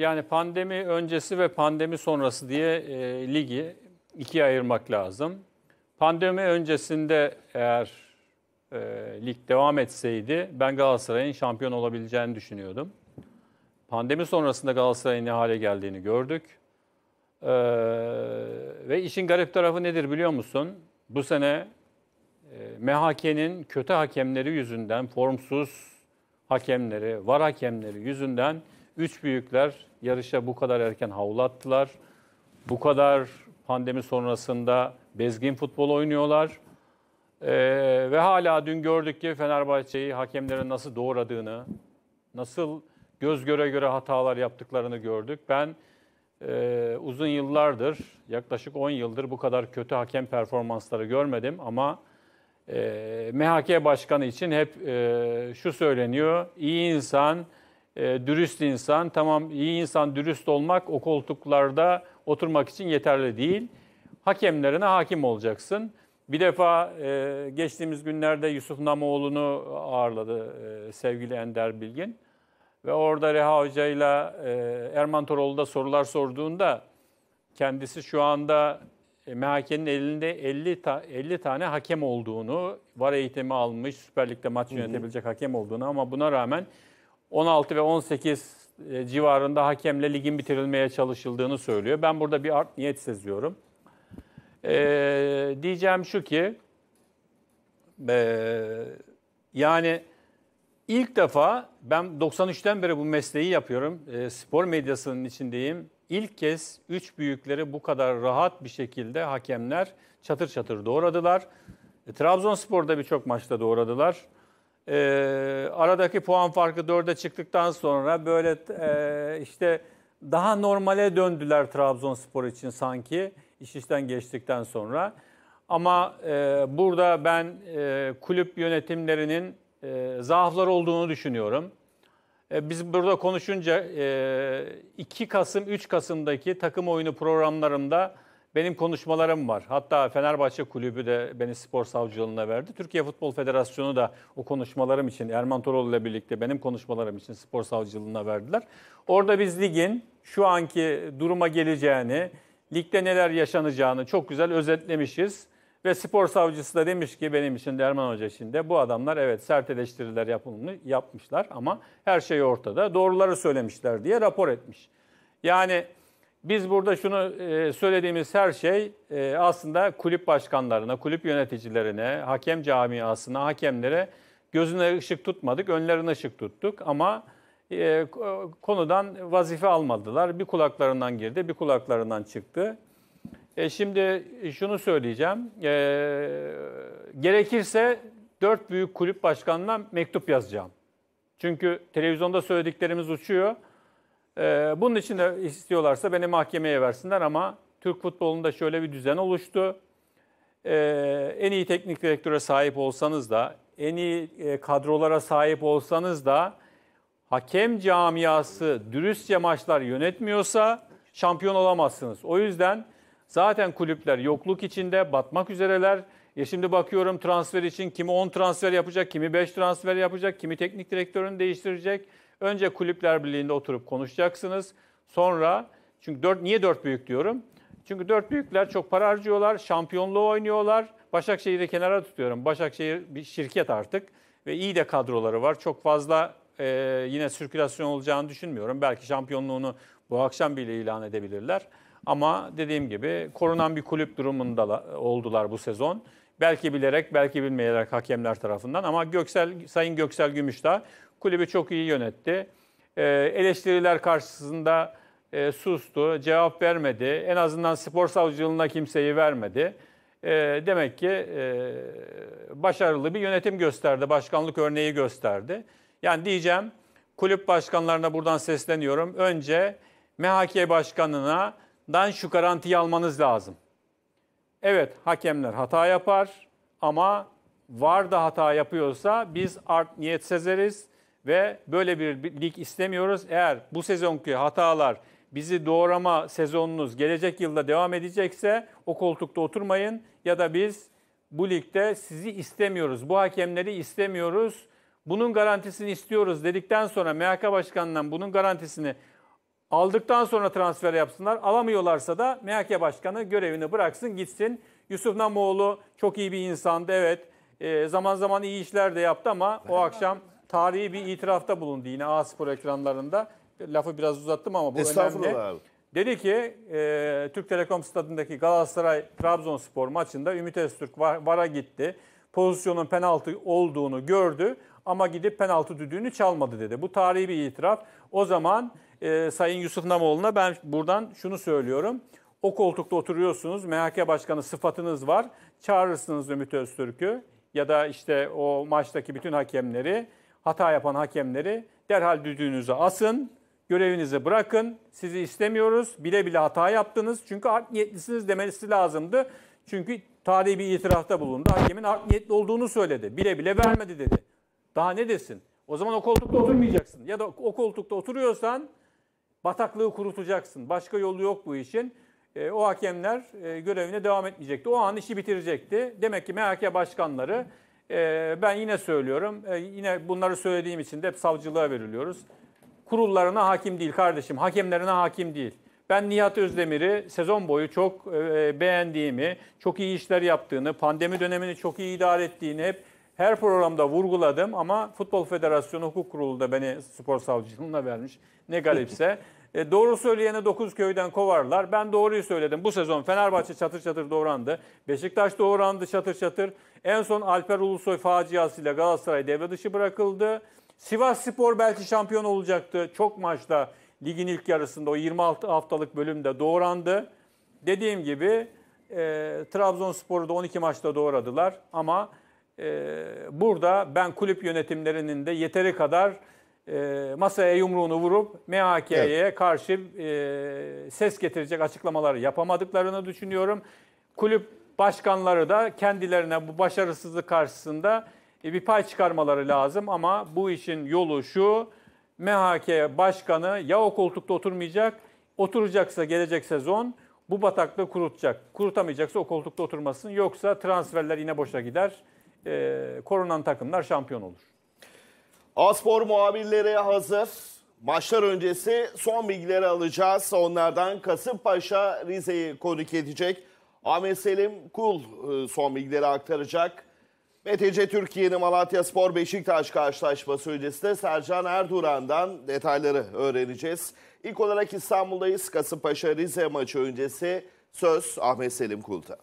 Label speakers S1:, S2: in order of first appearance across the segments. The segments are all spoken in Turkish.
S1: Yani pandemi öncesi ve pandemi sonrası diye e, ligi ikiye ayırmak lazım. Pandemi öncesinde eğer e, lig devam etseydi ben Galatasaray'ın şampiyon olabileceğini düşünüyordum. Pandemi sonrasında Galatasaray'ın ne hale geldiğini gördük. E, ve işin garip tarafı nedir biliyor musun? Bu sene e, MHK'nin kötü hakemleri yüzünden, formsuz hakemleri, var hakemleri yüzünden Üç büyükler yarışa bu kadar erken havlu attılar. Bu kadar pandemi sonrasında bezgin futbol oynuyorlar. Ee, ve hala dün gördük ki Fenerbahçe'yi hakemlerin nasıl doğradığını, nasıl göz göre göre hatalar yaptıklarını gördük. Ben e, uzun yıllardır, yaklaşık 10 yıldır bu kadar kötü hakem performansları görmedim ama e, MHK Başkanı için hep e, şu söyleniyor, iyi insan e, dürüst insan, tamam iyi insan dürüst olmak o koltuklarda oturmak için yeterli değil. Hakemlerine hakim olacaksın. Bir defa e, geçtiğimiz günlerde Yusuf Namoğlu'nu ağırladı e, sevgili Ender Bilgin. Ve orada Reha Hoca ile Erman Toroğlu da sorular sorduğunda kendisi şu anda e, MHK'nin elinde 50, ta, 50 tane hakem olduğunu, var eğitimi almış, Süper Lig'de maç yönetebilecek hı hı. hakem olduğunu ama buna rağmen 16 ve 18 e, civarında hakemle ligin bitirilmeye çalışıldığını söylüyor. Ben burada bir art niyet seziyorum. Ee, diyeceğim şu ki e, yani ilk defa ben 93'ten beri bu mesleği yapıyorum. E, spor medyasının içindeyim. İlk kez üç büyükleri bu kadar rahat bir şekilde hakemler çatır çatır doğradılar. E, Trabzonspor'da birçok maçta doğradılar. E, aradaki puan farkı 4'e çıktıktan sonra böyle e, işte daha normale döndüler Trabzonspor için sanki iş işten geçtikten sonra. Ama e, burada ben e, kulüp yönetimlerinin e, zaaflar olduğunu düşünüyorum. E, biz burada konuşunca e, 2 Kasım, 3 Kasım'daki takım oyunu programlarımda benim konuşmalarım var. Hatta Fenerbahçe Kulübü de beni spor savcılığına verdi. Türkiye Futbol Federasyonu da o konuşmalarım için Erman Toroğlu ile birlikte benim konuşmalarım için spor savcılığına verdiler. Orada biz ligin şu anki duruma geleceğini, ligde neler yaşanacağını çok güzel özetlemişiz. Ve spor savcısı da demiş ki benim için de Erman Hoca için de bu adamlar evet sert eleştiriler yapımını yapmışlar ama her şey ortada. Doğruları söylemişler diye rapor etmiş. Yani biz burada şunu e, söylediğimiz her şey e, aslında kulüp başkanlarına, kulüp yöneticilerine, hakem camiasına, hakemlere gözüne ışık tutmadık, önlerine ışık tuttuk ama e, konudan vazife almadılar. Bir kulaklarından girdi, bir kulaklarından çıktı. şimdi şunu söyleyeceğim. gerekirse dört büyük kulüp başkanına mektup yazacağım. Çünkü televizyonda söylediklerimiz uçuyor. Ee, bunun için de istiyorlarsa beni mahkemeye versinler ama Türk futbolunda şöyle bir düzen oluştu. Ee, en iyi teknik direktöre sahip olsanız da, en iyi e, kadrolara sahip olsanız da hakem camiası dürüstçe maçlar yönetmiyorsa şampiyon olamazsınız. O yüzden zaten kulüpler yokluk içinde batmak üzereler. Ya e, şimdi bakıyorum transfer için kimi 10 transfer yapacak, kimi 5 transfer yapacak, kimi teknik direktörünü değiştirecek. Önce kulüpler birliğinde oturup konuşacaksınız. Sonra çünkü dört, niye dört büyük diyorum? Çünkü dört büyükler çok para harcıyorlar, şampiyonluğu oynuyorlar. Başakşehir'i kenara tutuyorum. Başakşehir bir şirket artık ve iyi de kadroları var. Çok fazla e, yine sirkülasyon olacağını düşünmüyorum. Belki şampiyonluğunu bu akşam bile ilan edebilirler. Ama dediğim gibi korunan bir kulüp durumunda oldular bu sezon. Belki bilerek, belki bilmeyerek hakemler tarafından ama Göksel Sayın Göksel Gümüşdağ kulübü çok iyi yönetti. Ee, eleştiriler karşısında e, sustu, cevap vermedi. En azından spor savcılığına kimseyi vermedi. Ee, demek ki e, başarılı bir yönetim gösterdi, başkanlık örneği gösterdi. Yani diyeceğim kulüp başkanlarına buradan sesleniyorum. Önce MHK başkanına dan şu garantiyi almanız lazım. Evet hakemler hata yapar ama VAR da hata yapıyorsa biz art niyet sezeriz ve böyle bir lig istemiyoruz. Eğer bu sezonki hatalar bizi doğrama sezonunuz gelecek yılda devam edecekse o koltukta oturmayın ya da biz bu ligde sizi istemiyoruz. Bu hakemleri istemiyoruz. Bunun garantisini istiyoruz dedikten sonra MHK Başkanı'ndan bunun garantisini aldıktan sonra transfer yapsınlar. Alamıyorlarsa da MHK Başkanı görevini bıraksın gitsin. Yusuf Namoğlu çok iyi bir insandı evet. Ee, zaman zaman iyi işler de yaptı ama ben o akşam tarihi bir itirafta bulundu yine A-Spor ekranlarında. Lafı biraz uzattım
S2: ama bu önemli. Abi.
S1: Dedi ki e, Türk Telekom stadındaki Galatasaray-Trabzonspor maçında Ümit Öztürk var, VAR'a gitti. Pozisyonun penaltı olduğunu gördü ama gidip penaltı düdüğünü çalmadı dedi. Bu tarihi bir itiraf. O zaman e, Sayın Yusuf Namoğlu'na ben buradan şunu söylüyorum. O koltukta oturuyorsunuz, MHK başkanı sıfatınız var. Çağırırsınız Ümit Öztürk'ü ya da işte o maçtaki bütün hakemleri hata yapan hakemleri derhal düdüğünüzü asın, görevinizi bırakın. Sizi istemiyoruz. Bile bile hata yaptınız. Çünkü art niyetlisiniz demesi lazımdı. Çünkü tarihi bir itirafta bulundu. Hakemin art niyetli olduğunu söyledi. Bile bile vermedi dedi. Daha ne desin? O zaman o koltukta oturmayacaksın. Ya da o koltukta oturuyorsan bataklığı kurutacaksın. Başka yolu yok bu işin. E, o hakemler e, görevine devam etmeyecekti. O an işi bitirecekti. Demek ki MHK başkanları e, ben yine söylüyorum, e, yine bunları söylediğim için de hep savcılığa veriliyoruz. Kurullarına hakim değil kardeşim, hakemlerine hakim değil. Ben Nihat Özdemir'i sezon boyu çok e, beğendiğimi, çok iyi işler yaptığını, pandemi dönemini çok iyi idare ettiğini hep her programda vurguladım ama Futbol Federasyonu Hukuk Kurulu da beni spor savcılığına vermiş. Ne garipse. E, doğru söyleyene 9 köyden kovarlar. Ben doğruyu söyledim. Bu sezon Fenerbahçe çatır çatır doğrandı. Beşiktaş doğrandı çatır çatır. En son Alper Ulusoy faciasıyla Galatasaray devre dışı bırakıldı. Sivas Spor belki şampiyon olacaktı. Çok maçta ligin ilk yarısında o 26 haftalık bölümde doğrandı. Dediğim gibi e, Trabzonspor'u da 12 maçta doğradılar ama e, burada ben kulüp yönetimlerinin de yeteri kadar ee, masaya yumruğunu vurup MHK'ye evet. karşı e, ses getirecek açıklamaları yapamadıklarını düşünüyorum. Kulüp başkanları da kendilerine bu başarısızlık karşısında e, bir pay çıkarmaları lazım ama bu işin yolu şu. MHK başkanı ya o koltukta oturmayacak, oturacaksa gelecek sezon bu bataklığı kurutacak. Kurutamayacaksa o koltukta oturmasın. Yoksa transferler yine boşa gider. E, korunan takımlar şampiyon olur. Aspor muhabirleri hazır. Maçlar öncesi son bilgileri alacağız. Onlardan Kasımpaşa Rize'yi konuk edecek. Ahmet Selim Kul e, son bilgileri aktaracak. BTC Türkiye'nin Malatya Spor Beşiktaş karşılaşması öncesinde Sercan Erduran'dan detayları öğreneceğiz. İlk olarak İstanbul'dayız. Kasımpaşa Rize maçı öncesi söz Ahmet Selim Kul'da.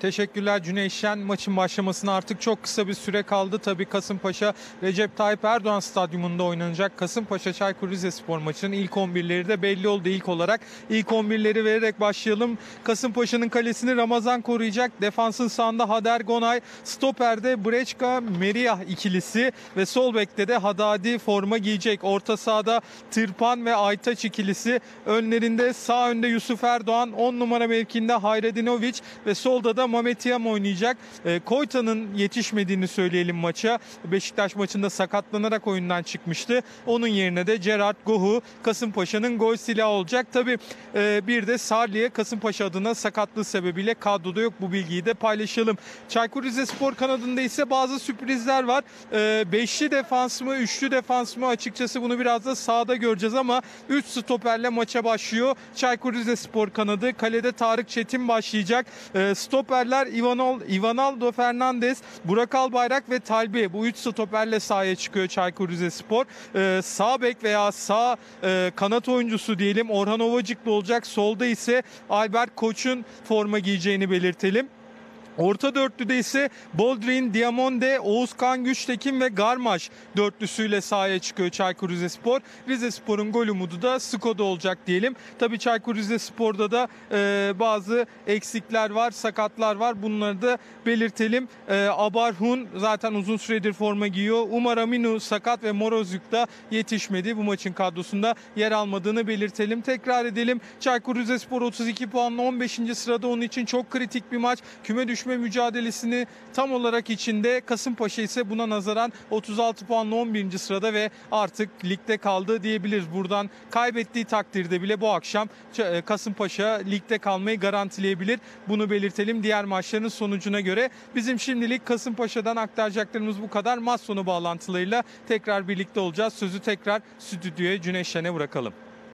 S2: Teşekkürler Cüneyt Şen. Maçın başlamasına artık çok kısa bir süre kaldı. Tabii Kasımpaşa Recep Tayyip Erdoğan Stadyumunda oynanacak Kasımpaşa Çaykur Rizespor maçının ilk 11'leri de belli oldu ilk olarak. İlk 11'leri vererek başlayalım. Kasımpaşa'nın kalesini Ramazan koruyacak. Defansın sağında Hader Gonay, stoperde Breçka Meriyah ikilisi ve sol bekte de Hadadi forma giyecek. Orta sahada Tırpan ve Aytaç ikilisi. Önlerinde sağ önde Yusuf Erdoğan, 10 numara mevkinde Hayredinoviç ve solda da Mametiyam oynayacak. E, Koyta'nın yetişmediğini söyleyelim maça. Beşiktaş maçında sakatlanarak oyundan çıkmıştı. Onun yerine de Gerard Gohu Kasımpaşa'nın gol silahı olacak. Tabi e, bir de Sarli'ye Kasımpaşa adına sakatlığı sebebiyle kadroda yok. Bu bilgiyi de paylaşalım. Çaykur Rizespor kanadında ise bazı sürprizler var. E, beşli defans mı, üçlü defans mı açıkçası bunu biraz da sağda göreceğiz ama 3 stoperle maça başlıyor. Çaykur Rizespor kanadı. Kalede Tarık Çetin başlayacak. E, stoper stoperler Ivanol, Ivanaldo Fernandez, Burak Albayrak ve Talbi. Bu üç stoperle sahaya çıkıyor Çaykur Rizespor. Ee, sağ bek veya sağ e, kanat oyuncusu diyelim Orhan Ovacıklı olacak. Solda ise Albert Koç'un forma giyeceğini belirtelim. Orta dörtlüde ise Boldrin, Diamonde, Oğuzkan Güçtekin ve Garmaş dörtlüsüyle sahaya çıkıyor Çaykur Rizespor. Rizespor'un gol umudu da Skoda olacak diyelim. Tabii Çaykur Rizespor'da da e, bazı eksikler var, sakatlar var. Bunları da belirtelim. E, Abarhun zaten uzun süredir forma giyiyor. Umar Aminu sakat ve Morozuk da yetişmedi. Bu maçın kadrosunda yer almadığını belirtelim. Tekrar edelim. Çaykur Rizespor 32 puanla 15. sırada onun için çok kritik bir maç. Küme düşme düşme mücadelesini tam olarak içinde. Kasımpaşa ise buna nazaran 36 puanla 11. sırada ve artık ligde kaldı diyebiliriz. Buradan kaybettiği takdirde bile bu akşam e, Kasımpaşa ligde kalmayı garantileyebilir. Bunu belirtelim diğer maçların sonucuna göre. Bizim şimdilik Kasımpaşa'dan aktaracaklarımız bu kadar. Maç sonu bağlantılarıyla tekrar birlikte olacağız. Sözü tekrar stüdyoya Cüneşen'e bırakalım.